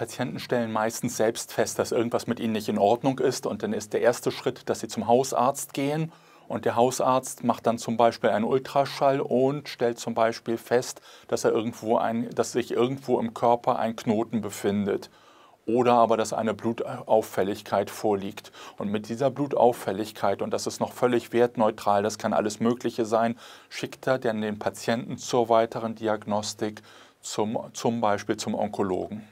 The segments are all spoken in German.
Patienten stellen meistens selbst fest, dass irgendwas mit ihnen nicht in Ordnung ist und dann ist der erste Schritt, dass sie zum Hausarzt gehen und der Hausarzt macht dann zum Beispiel einen Ultraschall und stellt zum Beispiel fest, dass, er irgendwo ein, dass sich irgendwo im Körper ein Knoten befindet oder aber, dass eine Blutauffälligkeit vorliegt. Und mit dieser Blutauffälligkeit, und das ist noch völlig wertneutral, das kann alles Mögliche sein, schickt er dann den Patienten zur weiteren Diagnostik, zum, zum Beispiel zum Onkologen.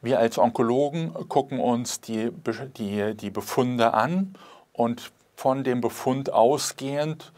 Wir als Onkologen gucken uns die, die, die Befunde an und von dem Befund ausgehend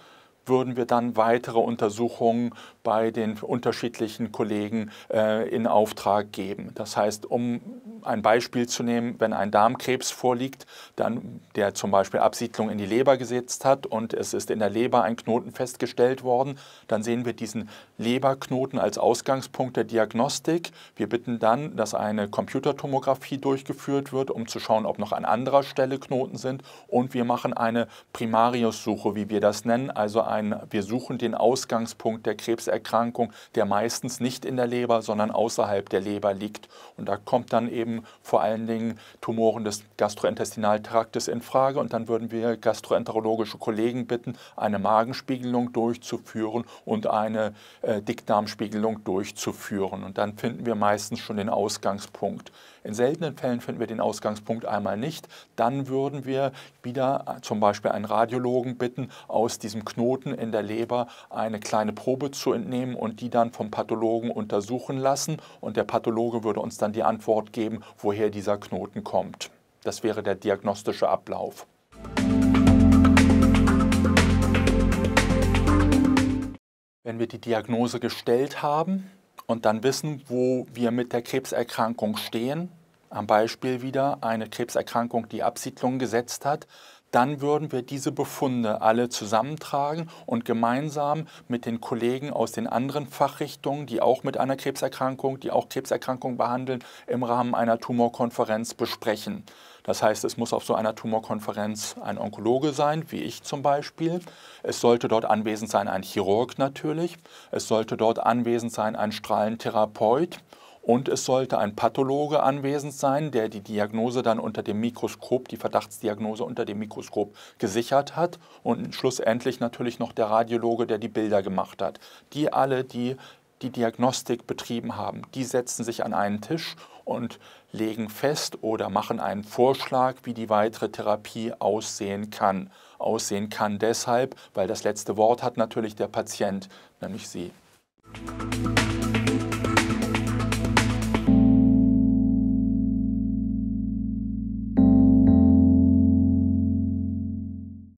würden wir dann weitere Untersuchungen bei den unterschiedlichen Kollegen äh, in Auftrag geben. Das heißt, um ein Beispiel zu nehmen, wenn ein Darmkrebs vorliegt, dann, der zum Beispiel Absiedlung in die Leber gesetzt hat und es ist in der Leber ein Knoten festgestellt worden, dann sehen wir diesen Leberknoten als Ausgangspunkt der Diagnostik. Wir bitten dann, dass eine Computertomographie durchgeführt wird, um zu schauen, ob noch an anderer Stelle Knoten sind. Und wir machen eine Primariussuche, wie wir das nennen. Also ein, wir suchen den Ausgangspunkt der Krebserkrankung, der meistens nicht in der Leber, sondern außerhalb der Leber liegt. Und da kommt dann eben kämen vor allen Dingen Tumoren des Gastrointestinaltraktes in Frage und dann würden wir gastroenterologische Kollegen bitten, eine Magenspiegelung durchzuführen und eine äh, Dickdarmspiegelung durchzuführen. Und dann finden wir meistens schon den Ausgangspunkt. In seltenen Fällen finden wir den Ausgangspunkt einmal nicht. Dann würden wir wieder äh, zum Beispiel einen Radiologen bitten, aus diesem Knoten in der Leber eine kleine Probe zu entnehmen und die dann vom Pathologen untersuchen lassen. Und der Pathologe würde uns dann die Antwort geben, woher dieser Knoten kommt. Das wäre der diagnostische Ablauf. Wenn wir die Diagnose gestellt haben und dann wissen, wo wir mit der Krebserkrankung stehen, am Beispiel wieder eine Krebserkrankung die Absiedlung gesetzt hat, dann würden wir diese Befunde alle zusammentragen und gemeinsam mit den Kollegen aus den anderen Fachrichtungen, die auch mit einer Krebserkrankung, die auch Krebserkrankung behandeln, im Rahmen einer Tumorkonferenz besprechen. Das heißt, es muss auf so einer Tumorkonferenz ein Onkologe sein, wie ich zum Beispiel. Es sollte dort anwesend sein ein Chirurg natürlich. Es sollte dort anwesend sein ein Strahlentherapeut und es sollte ein Pathologe anwesend sein, der die Diagnose dann unter dem Mikroskop, die Verdachtsdiagnose unter dem Mikroskop gesichert hat und schlussendlich natürlich noch der Radiologe, der die Bilder gemacht hat. Die alle, die die Diagnostik betrieben haben, die setzen sich an einen Tisch und legen fest oder machen einen Vorschlag, wie die weitere Therapie aussehen kann. Aussehen kann deshalb, weil das letzte Wort hat natürlich der Patient, nämlich Sie.